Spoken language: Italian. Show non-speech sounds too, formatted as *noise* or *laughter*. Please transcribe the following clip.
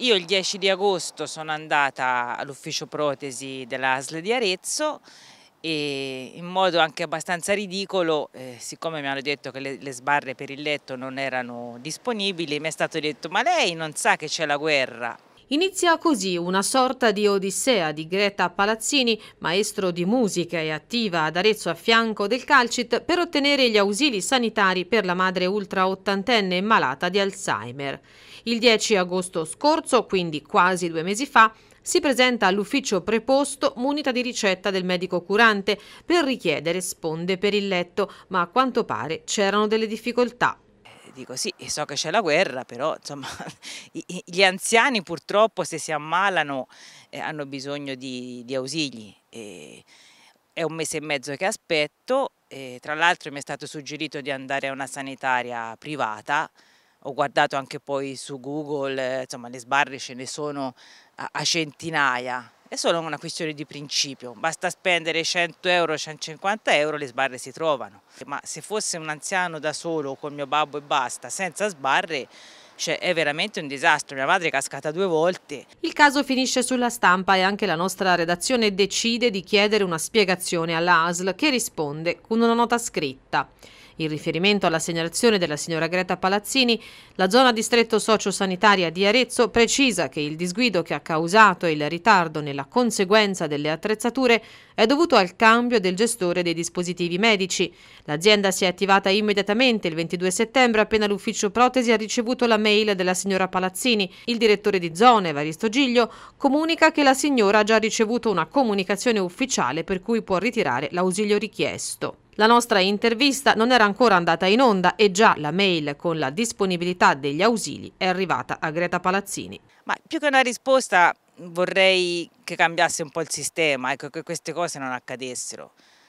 Io il 10 di agosto sono andata all'ufficio protesi della ASL di Arezzo e in modo anche abbastanza ridicolo, eh, siccome mi hanno detto che le, le, sbarre per il letto non erano disponibili, mi è stato detto ma lei non sa che c'è la guerra? Inizia così una sorta di odissea di Greta Palazzini, maestro di musica e attiva ad Arezzo a fianco del Calcit, per ottenere gli ausili sanitari per la madre ultra ottantenne malata di Alzheimer. Il 10 agosto scorso, quindi quasi due mesi fa, si presenta all'ufficio preposto munita di ricetta del medico curante per richiedere sponde per il letto, ma a quanto pare c'erano delle difficoltà dico sì, so che c'è la guerra, però insomma, *laughs* gli anziani purtroppo se si ammalano eh, hanno bisogno di, di ausili. E è un mese e mezzo che aspetto, e tra l'altro mi è stato suggerito di andare a una sanitaria privata, ho guardato anche poi su Google, eh, insomma le sbarre ce ne sono a, a centinaia, è solo una questione di principio, basta spendere 100 euro, 150 euro, le sbarre si trovano. Ma se fosse un anziano da solo, col mio babbo e basta, senza sbarre, cioè è veramente un disastro, mia madre è cascata due volte. Il caso finisce sulla stampa e anche la nostra redazione decide di chiedere una spiegazione alla ASL che risponde con una nota scritta. In riferimento alla segnalazione della signora Greta Palazzini, la zona distretto sociosanitaria di Arezzo precisa che il disguido che ha causato il ritardo nella conseguenza delle attrezzature è dovuto al cambio del gestore dei dispositivi medici. L'azienda si è attivata immediatamente il 22 settembre appena l'ufficio protesi ha ricevuto la mail della signora Palazzini, il direttore di zona, Evaristo Giglio, comunica che la signora ha già ricevuto una comunicazione ufficiale per cui può ritirare l'ausilio richiesto. La nostra intervista non era ancora andata in onda e già la mail con la disponibilità degli ausili è arrivata a Greta Palazzini. Ma più che una risposta vorrei che cambiasse un po' il sistema, ecco, che queste cose non accadessero.